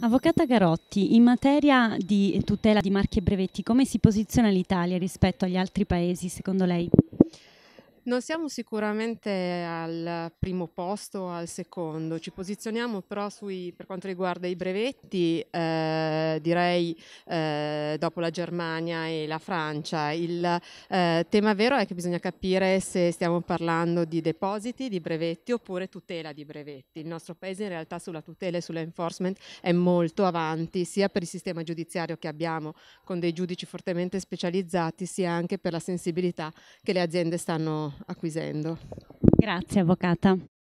Avvocata Garotti, in materia di tutela di marchi e brevetti, come si posiziona l'Italia rispetto agli altri paesi secondo lei? Non siamo sicuramente al primo posto o al secondo, ci posizioniamo però sui, per quanto riguarda i brevetti, eh, direi eh, dopo la Germania e la Francia. Il eh, tema vero è che bisogna capire se stiamo parlando di depositi, di brevetti oppure tutela di brevetti. Il nostro paese in realtà sulla tutela e sull'enforcement è molto avanti, sia per il sistema giudiziario che abbiamo con dei giudici fortemente specializzati, sia anche per la sensibilità che le aziende stanno acquisendo. Grazie Avvocata.